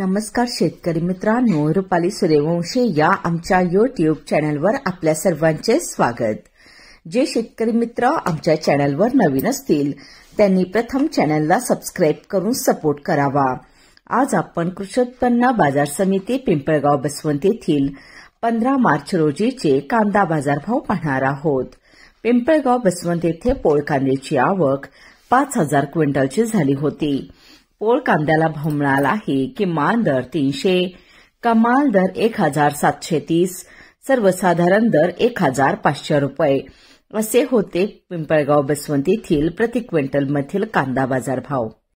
नमस्कार शेतकरी मित्रांनो रुपाली सूर्यवंशी या आमच्या युट्यूब चॅनलवर आपल्या सर्वांचे स्वागत जे शेतकरी मित्र आमच्या चॅनलवर नवीन असतील त्यांनी प्रथम चॅनलला सबस्क्राईब करून सपोर्ट करावा आज आपण कृषी उत्पन्न बाजार समिती पिंपळगाव बसवंत येथील पंधरा मार्च रोजीचे कांदा बाजारभाव पाहणार आहोत पिंपळगाव बसवंत येथे पोळ कांद्याची आवक पाच हजार क्विंटलची झाली होती ओळ कांद्याला भाव मिळाला आहे माल दर तीनशे कमाल दर एक हजार सातशे तीस सर्वसाधारण दर एक हजार पाचशे रुपये असे होते पिंपळगाव बसवंतीतील प्रति क्विंटल कांदा बाजार भाव